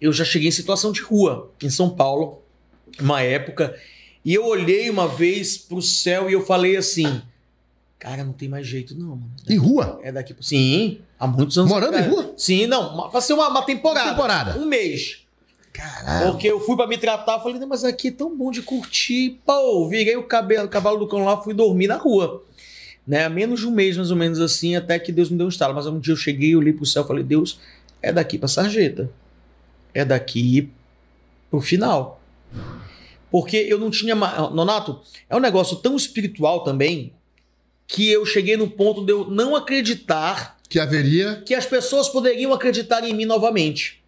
eu já cheguei em situação de rua em São Paulo, uma época, e eu olhei uma vez pro céu e eu falei assim: Cara, não tem mais jeito, não, mano. É daqui, em rua? É daqui. Sim, há muitos anos. Morando cara, em rua? Sim, não. Passei uma, uma temporada. Uma temporada. Um mês. Caralho. Porque eu fui para me tratar, falei, mas aqui é tão bom de curtir. Pô, virei o cabelo, o cavalo do cão lá, fui dormir na rua. Né? Há menos de um mês, mais ou menos assim, até que Deus me deu um estalo. Mas um dia eu cheguei, olhei pro céu falei, Deus, é daqui pra sarjeta é daqui pro final. Porque eu não tinha. Ma... Nonato, é um negócio tão espiritual também que eu cheguei no ponto de eu não acreditar que haveria. Que as pessoas poderiam acreditar em mim novamente.